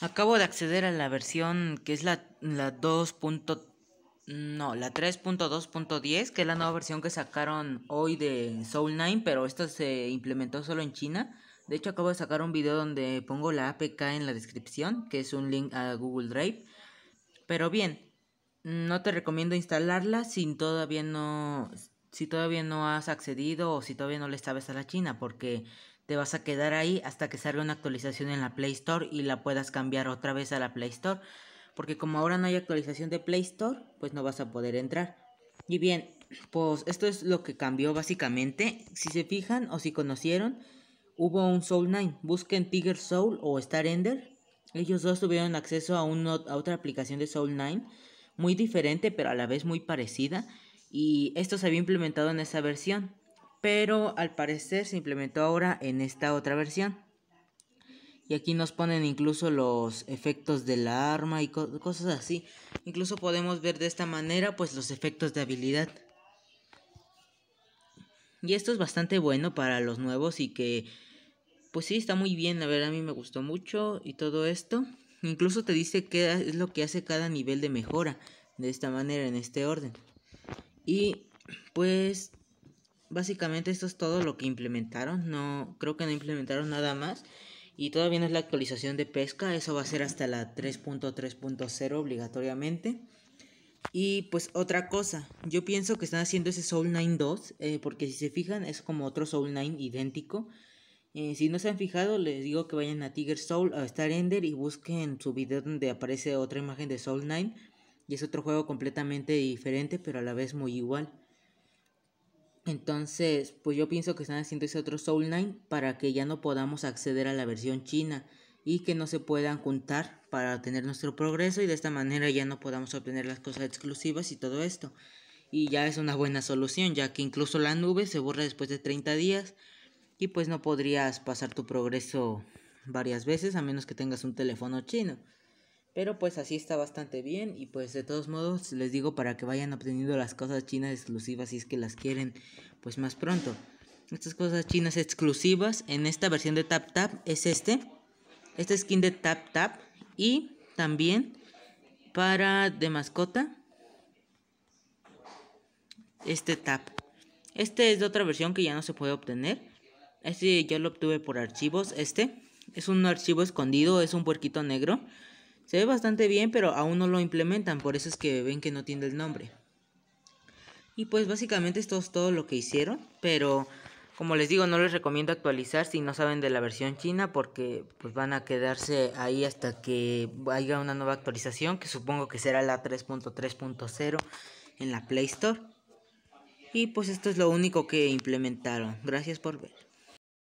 Acabo de acceder a la versión que es la, la No, la 3.2.10, que es la nueva versión que sacaron hoy de Soul 9, pero esta se implementó solo en China. De hecho, acabo de sacar un video donde pongo la APK en la descripción, que es un link a Google Drive. Pero bien, no te recomiendo instalarla sin todavía no si todavía no has accedido o si todavía no le sabes a la China, porque te vas a quedar ahí hasta que salga una actualización en la Play Store y la puedas cambiar otra vez a la Play Store, porque como ahora no hay actualización de Play Store, pues no vas a poder entrar. Y bien, pues esto es lo que cambió básicamente. Si se fijan o si conocieron, hubo un Soul 9. Busquen Tiger Soul o Star Ender. Ellos dos tuvieron acceso a, a otra aplicación de Soul 9, muy diferente pero a la vez muy parecida y esto se había implementado en esa versión, pero al parecer se implementó ahora en esta otra versión. Y aquí nos ponen incluso los efectos de la arma y cosas así. Incluso podemos ver de esta manera pues los efectos de habilidad. Y esto es bastante bueno para los nuevos y que pues sí está muy bien, la verdad a mí me gustó mucho y todo esto. Incluso te dice qué es lo que hace cada nivel de mejora de esta manera en este orden. Y pues básicamente esto es todo lo que implementaron. No creo que no implementaron nada más. Y todavía no es la actualización de pesca, eso va a ser hasta la 3.3.0 obligatoriamente. Y pues otra cosa, yo pienso que están haciendo ese Soul 9.2, 2 eh, porque si se fijan es como otro Soul 9 idéntico. Eh, si no se han fijado, les digo que vayan a Tiger Soul, a Star Ender y busquen su video donde aparece otra imagen de Soul 9 y es otro juego completamente diferente, pero a la vez muy igual. Entonces, pues yo pienso que están haciendo ese otro Soul Nine para que ya no podamos acceder a la versión china y que no se puedan juntar para obtener nuestro progreso y de esta manera ya no podamos obtener las cosas exclusivas y todo esto. Y ya es una buena solución, ya que incluso la nube se borra después de 30 días y pues no podrías pasar tu progreso varias veces a menos que tengas un teléfono chino. Pero pues así está bastante bien y pues de todos modos les digo para que vayan obteniendo las cosas chinas exclusivas si es que las quieren pues más pronto. Estas cosas chinas exclusivas en esta versión de Tap Tap es este. Este skin de Tap Tap y también para de mascota este Tap. Este es de otra versión que ya no se puede obtener. Este ya lo obtuve por archivos. Este es un archivo escondido, es un puerquito negro. Se ve bastante bien, pero aún no lo implementan, por eso es que ven que no tiene el nombre. Y pues básicamente esto es todo lo que hicieron, pero como les digo, no les recomiendo actualizar si no saben de la versión china porque pues van a quedarse ahí hasta que haya una nueva actualización que supongo que será la 3.3.0 en la Play Store. Y pues esto es lo único que implementaron. Gracias por ver.